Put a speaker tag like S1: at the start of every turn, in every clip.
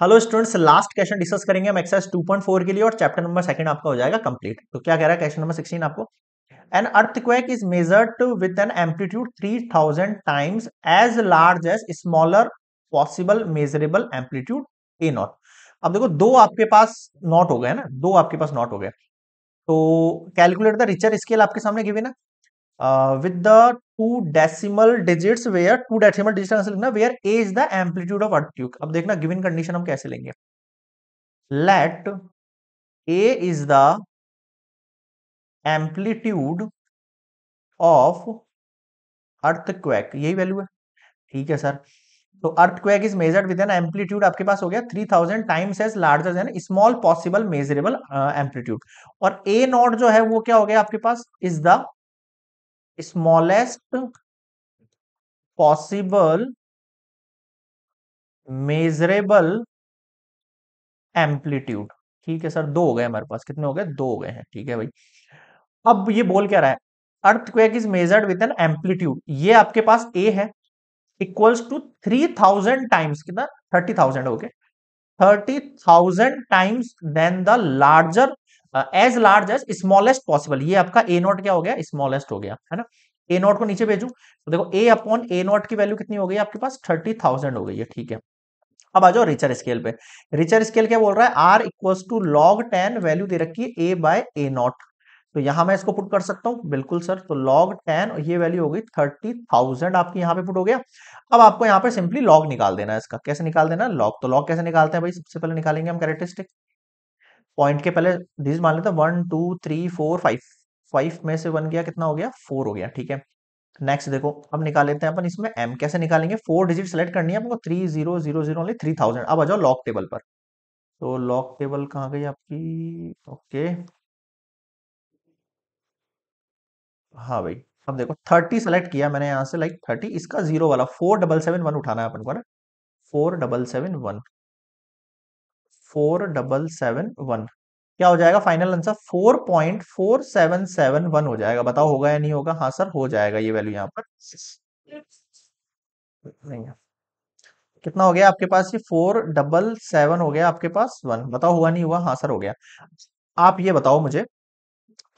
S1: hello students last question discuss करेंगे हम exercise 2.4 के लिए और चैप्टर नंबर सेकंड आपका हो जाएगा कंप्लीट तो क्या कह रहा है क्वेश्चन नंबर 16 आपको an earthquake is measured with an amplitude 3000 times as large as smaller possible measurable amplitude A naught अब देखो दो आपके पास नॉट हो गए ना दो आपके पास नॉट हो गए तो कैलकुलेट द रिचर स्केल आपके सामने गिवे ना with the two decimal digits where two decimal digit digits answer लिखना A is the amplitude of earth earthquake अब देखना गिवन कंडीशन हम कैसे लेंगे let A is the amplitude of earth earthquake यही वैल्यू है ठीक है सर तो earth earthquake is measured with an amplitude आपके पास हो गया three thousand times as larger than small possible measurable amplitude और ए नॉट जो है वो क्या हो गया आपके पास is the smallest possible measurable amplitude ठीक है सर दो हो गए हमारे पास कितने हो गए दो हो गए हैं ठीक है भाई अब ये बोल क्या रहा है earthquake is measured with an amplitude ये आपके पास ए है equals to three thousand times कितना थर्टी थाउजेंड हो गए thirty thousand times then the larger as large as smallest possible ये आपका ए नॉट क्या हो गया स्मॉलेस्ट हो गया है ना ए नॉट को नीचे भेजू तो देखो ए अपॉन ए नॉट की वैल्यू कितनी हो गई आपके पास थर्टी थाउजेंड हो गई है ठीक है अब आ जाओ रिचर स्केल पे रिचर स्केल क्या बोल रहा है R equals to log ten value दे रखी है ए बाय ए नॉट तो यहां मैं इसको पुट कर सकता हूं बिल्कुल सर तो लॉग टेन ये वैल्यू हो गई थर्टी थाउजेंड आपकी यहां पे पुट हो गया अब आपको यहां पे सिंपली लॉग निकाल देना है इसका कैसे निकाल देना लॉग तो लॉग कैसे निकालते हैं भाई सबसे पहले निकालेंगे हम कैरेक्टरिस्टिक पॉइंट के पहले डिजिट मान लेते हैं one two three four five five में से वन गया कितना हो गया फोर हो गया ठीक है नेक्स्ट देखो अब निकाल लेते हैं अपन इसमें एम कैसे निकालेंगे फोर डिजिट सेलेक्ट करनी है आपको three zero zero zero three thousand अब आ जाओ लॉक टेबल पर तो लॉक टेबल कहाँ गई आपकी ओके हाँ भाई अब देखो थर्टी सेलेक्ट किया मैंने यहाँ से लाइक थर्टी इसका जीरो वाला फोर डबल सेवन वन उठाना है अपन को ना four double seven one four double seven one क्या हो जाएगा final answer four point four seven seven one हो जाएगा बताओ होगा या नहीं होगा हाँ सर हो जाएगा ये वैल्यू यहाँ पर नहीं कितना हो गया आपके पास ये फोर डबल सेवन हो गया आपके पास वन बताओ हुआ नहीं हुआ हाँ सर हो गया आप ये बताओ मुझे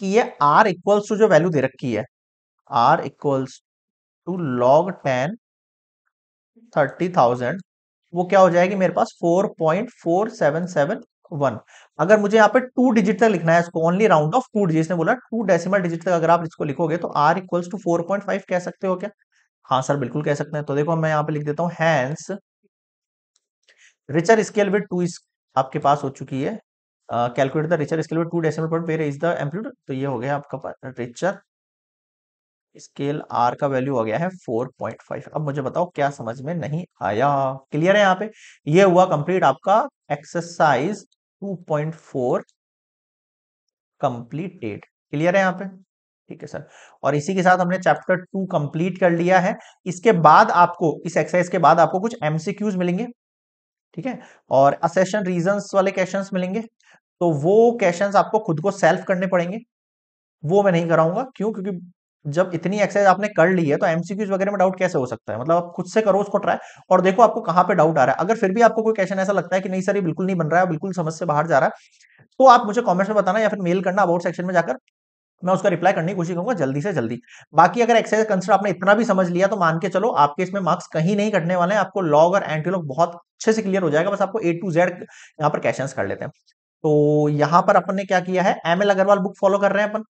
S1: कि ये आर इक्वल्स टू जो वैल्यू दे रखी है R equals to log ten thirty thousand वो क्या हो जाएगी मेरे पास four point four seven seven one अगर मुझे यहाँ पे टू डिजिट तक लिखना है इसको only round off to digit ने बोला टू डेसिमल डिजिट तक अगर आप इसको लिखोगे तो R equals to four point five कह सकते हो क्या हाँ सर बिल्कुल कह सकते हैं तो देखो मैं यहाँ पे लिख देता हूँ hence Richter scale with two आपके पास हो चुकी है calculate the Richter scale with two decimal point where is the amplitude तो ये हो गया आपका रिचर स्केल आर का वैल्यू हो गया है 4.5 अब मुझे बताओ क्या समझ में नहीं आया क्लियर है यहाँ पे ये हुआ कंप्लीट आपका एक्सरसाइज 2.4 कंप्लीटेड क्लियर है यहाँ पे ठीक है सर और इसी के साथ हमने चैप्टर टू कंप्लीट कर लिया है इसके बाद आपको इस एक्सरसाइज के बाद आपको कुछ एमसीक्यूज मिलेंगे ठीक है और असेशन रीजन वाले क्वेश्चन मिलेंगे तो वो क्वेश्चन आपको खुद को सेल्फ करने पड़ेंगे वो मैं नहीं कराऊंगा क्यों क्योंकि जब इतनी एक्सरसाइज आपने कर ली है तो एमसीक्यूज वगैरह में डाउट कैसे हो सकता है मतलब आप खुद से करो उसको ट्राई और देखो आपको कहां पे डाउट आ रहा है अगर फिर भी आपको कोई क्वेश्चन ऐसा लगता है कि नहीं सर ये बिल्कुल नहीं बन रहा है बिल्कुल समझ से बाहर जा रहा है तो आप मुझे कॉमेंट्स में बताना या फिर मेल करना अबाउट सेक्शन में जाकर मैं उसका रिप्लाई करने की कोशिश करूंगा जल्दी से जल्दी बाकी अगर एक्सरसाइज कंसर्ट आपने इतना भी समझ लिया तो मान के चलो आपके इसमें मार्क्स कहीं नहीं कटने वाले हैं आपको लॉग और एंटीलॉग बहुत अच्छे से क्लियर हो जाएगा बस आपको ए टू जेड यहाँ पर क्वेश्चन कर लेते हैं तो यहाँ पर अपन ने क्या किया है M L Agarwal book follow कर रहे हैं अपन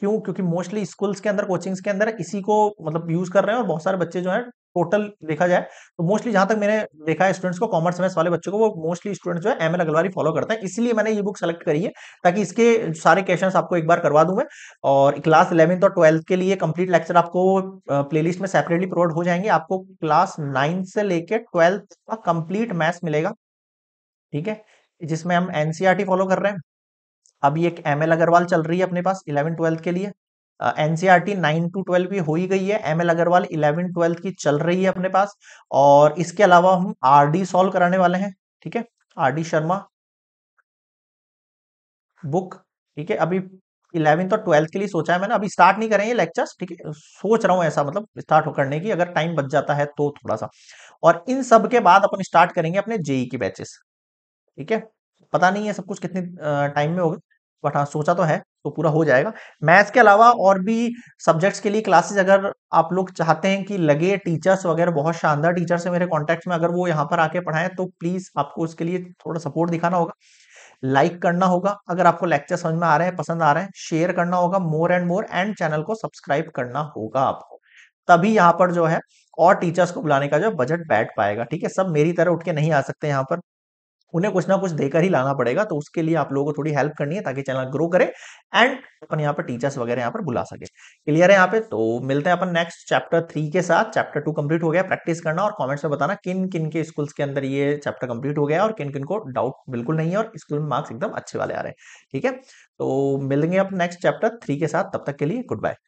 S1: क्यों क्योंकि मोस्टली स्कूल्स के अंदर कोचिंग्स के अंदर इसी को मतलब यूज कर रहे हैं और बहुत सारे बच्चे जो है टोटल देखा जाए तो मोस्टली जहां तक मैंने देखा है स्टूडेंट्स को कॉमर्स एमएस वाले बच्चों को वो मोस्टली स्टूडेंट्स जो है एम एल अग्रवाली फॉलो करते हैं इसलिए मैंने ये बुक सेलेक्ट करी है ताकि इसके सारे क्वेश्चन आपको एक बार करवा दूंगा और क्लास इलेवंथ और ट्वेल्थ के लिए कंप्लीट लेक्चर आपको लिस्ट में सेपरेटली प्रोवाइड हो जाएंगे आपको क्लास नाइन से लेकर ट्वेल्थ का कंप्लीट मैथ्स मिलेगा ठीक है जिसमें हम एनसीआरटी फॉलो e कर रहे हैं अभी एक एम एल अग्रवाल चल रही है अपने पास इलेवन ट्वेल्थ के लिए एनसीआरटी नाइन टू ट्वेल्व भी हो ही गई है M L Agarwal eleven twelfth की चल रही है अपने पास और इसके अलावा हम आर डी सॉल्व कराने वाले हैं ठीक है आर डी शर्मा बुक ठीक है अभी इलेवेंथ और ट्वेल्थ के लिए सोचा है मैंने अभी स्टार्ट नहीं करेंगे लेक्चर्स ठीक है सोच रहा हूं ऐसा मतलब स्टार्ट हो करने की अगर टाइम बच जाता है तो थोड़ा सा और इन सब के बाद अपन स्टार्ट करेंगे अपने जेई e की बैचेस ठीक है पता नहीं है सब कुछ कितने टाइम में होगा बट हाँ सोचा तो है तो पूरा हो जाएगा मैथ्स के अलावा और भी सब्जेक्ट्स के लिए क्लासेस अगर आप लोग चाहते हैं कि लगे टीचर्स वगैरह बहुत शानदार टीचर्स है मेरे कॉन्टेक्ट में अगर वो यहाँ पर आके पढ़ाएं तो प्लीज़ आपको उसके लिए थोड़ा सपोर्ट दिखाना होगा लाइक like करना होगा अगर आपको लेक्चर समझ में आ रहे हैं पसंद आ रहे हैं शेयर करना होगा more and more and channel को सब्सक्राइब करना होगा आपको तभी यहाँ पर जो है और टीचर्स को बुलाने का जो बजट बैठ पाएगा ठीक है सब मेरी तरह उठ के नहीं आ सकते यहाँ पर उन्हें कुछ ना कुछ देकर ही लाना पड़ेगा तो उसके लिए आप लोगों को थोड़ी हेल्प करनी है ताकि चैनल ग्रो करे एंड अपन यहाँ पर टीचर्स वगैरह यहाँ पर बुला सके क्लियर है यहाँ पे तो मिलते हैं अपन नेक्स्ट चैप्टर थ्री के साथ चैप्टर टू कंप्लीट हो गया प्रैक्टिस करना और कमेंट्स में बताना किन किन के स्कूल्स के अंदर ये चैप्टर कंप्लीट हो गया और किन किन को डाउट बिल्कुल नहीं है और स्कूल में मार्क्स एकदम अच्छे वाले आ रहे हैं ठीक है तो मिलेंगे आप नेक्स्ट चैप्टर थ्री के साथ तब तक के लिए गुड बाय